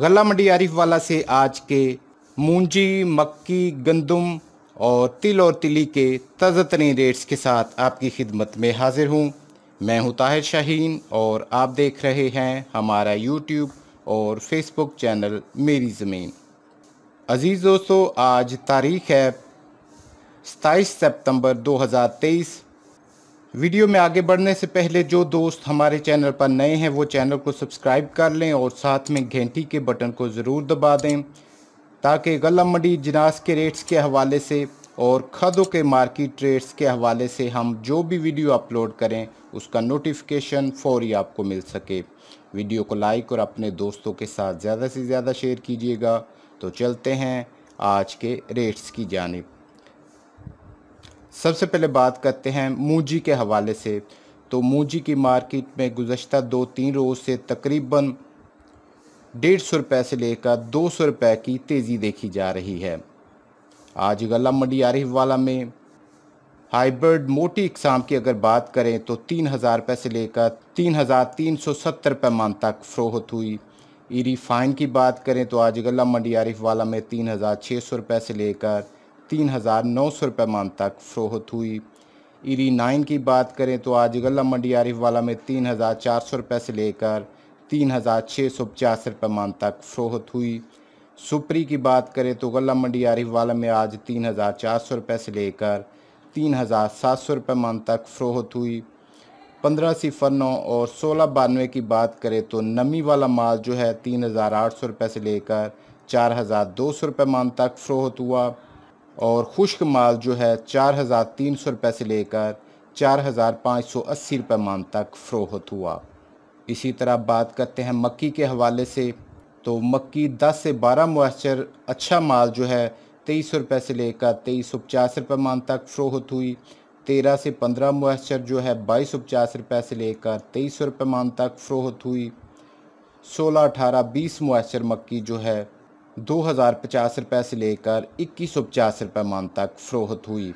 गला मंडी वाला से आज के मूंजी मक्की गंदम और तिल और तिली के ताज़ा तरीन रेट्स के साथ आपकी खिदमत में हाजिर हूँ मैं हूँ ताहिर शाहीन और आप देख रहे हैं हमारा यूट्यूब और फेसबुक चैनल मेरी ज़मीन अज़ीज़ दोस्तों आज तारीख़ है सताईस सितंबर 2023 वीडियो में आगे बढ़ने से पहले जो दोस्त हमारे चैनल पर नए हैं वो चैनल को सब्सक्राइब कर लें और साथ में घंटी के बटन को ज़रूर दबा दें ताकि गला मंडी जनास के रेट्स के हवाले से और खदों के मार्केट रेट्स के हवाले से हम जो भी वीडियो अपलोड करें उसका नोटिफिकेशन फौरी आपको मिल सके वीडियो को लाइक और अपने दोस्तों के साथ ज़्यादा से ज़्यादा शेयर कीजिएगा तो चलते हैं आज के रेट्स की जानब सबसे पहले बात करते हैं मूजी के हवाले से तो मूजी की मार्केट में गुज्त दो तीन रोज़ से तकरीबन डेढ़ सौ रुपये से लेकर दो सौ रुपये की तेज़ी देखी जा रही है आज गला मंडी आरिफ वाला में हाइब्रिड मोटी इकसाम की अगर बात करें तो तीन हज़ार रुपये से लेकर तीन हज़ार तीन सौ सत्तर रुपये मान तक फ़रोहत हुई ई रिफाइन की बात करें तो आज गला मंडी आरिफ वाला में तीन हज़ार छः सौ रुपये से लेकर तीन हज़ार नौ सौ रुपये मान तक फ़रोहत हुई ईरी नाइन की बात करें तो आज गला मंडी आरिफ वाला में तीन हज़ार चार सौ रुपये से लेकर तीन हज़ार छः सौ पचास रुपये मान तक फ़रोहत हुई सुपरी की बात करें तो गला मंडी आरिफ वाला में आज तीन हज़ार चार सौ रुपये से लेकर तीन हज़ार सात सौ रुपये मान तक फ़रोहत हुई पंद्रह सिफर नौ और सोलह बानवे की बात करें तो नमी वाला माल जो है तीन हज़ार आठ सौ रुपये से लेकर चार हज़ार दो सौ रुपये मान तक फ़रोहत हुआ और खुश्क माल जो है चार हज़ार तीन सौ रुपये से लेकर चार हज़ार पाँच सौ अस्सी रुपये मान तक फ़रोहत हुआ इसी तरह बात करते हैं मक्की के हवाले से तो मक्की दस से बारह मॉइस्चर अच्छा माल जो है तेईस सौ रुपये से लेकर तेईस सौ पचास रुपये मान तक फ़रोहत हुई तेरह से पंद्रह मॉइस्चर जो है बाईस सौ पचास रुपये से लेकर तेईस सौ रुपये मान तक फ़रोहत हुई सोलह अठारह बीस मॉइस्चर मक्की जो है दो हज़ार पचास रुपए से लेकर इक्कीस सौ पचास रुपये मान तक फ़रोहत हुई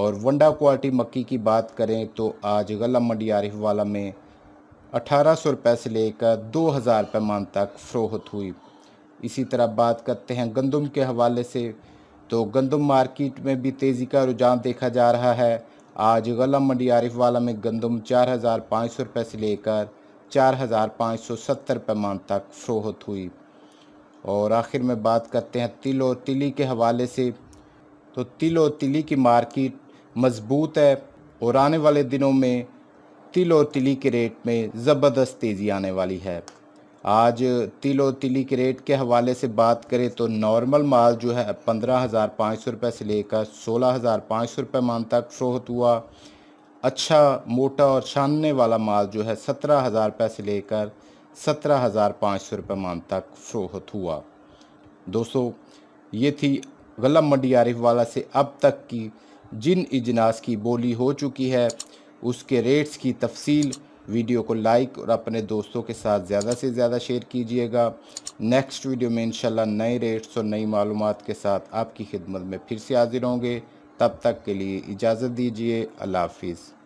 और वंडा क्वालिटी मक्की की बात करें तो आज गला मंडी आरिफ वाला में अठारह सौ रुपए से लेकर दो हज़ार रुपये मान तक फ़रोहत हुई इसी तरह बात करते हैं गंदम के हवाले से तो गंदम मार्केट में भी तेज़ी का रुझान देखा जा रहा है आज गला मंडी आरिफ वाला में गंदम चार हज़ार पाँच सौ रुपये से लेकर चार हज़ार पाँच सौ सत्तर रुपये मान तक फ़रोहत हुई और आखिर में बात करते हैं तिल और तिली के हवाले से तो तिल और तिली की मार्केट मजबूत है और आने वाले दिनों में तिल और तिली के रेट में ज़बरदस्त तेज़ी आने वाली है आज तिल और तिली के रेट के हवाले से बात करें तो नॉर्मल माल जो है पंद्रह हज़ार पाँच सौ रुपये से लेकर सोलह हज़ार पाँच सौ रुपये मान तक शोहत हुआ अच्छा मोटा और छानने वाला माल जो है सत्रह हज़ार रुपये से लेकर सत्रह हज़ार पाँच सौ रुपये मान तक फ़्रोहत हुआ दोस्तों ये थी गलम मंडी आरिफ वाला से अब तक की जिन इजनास की बोली हो चुकी है उसके रेट्स की तफसील वीडियो को लाइक और अपने दोस्तों के साथ ज़्यादा से ज़्यादा शेयर कीजिएगा नेक्स्ट वीडियो में इंशाल्लाह नए रेट्स और नई मालूम के साथ आपकी खिदमत में फिर से हाजिर होंगे तब तक के लिए इजाज़त दीजिए अल्लाह हाफिज़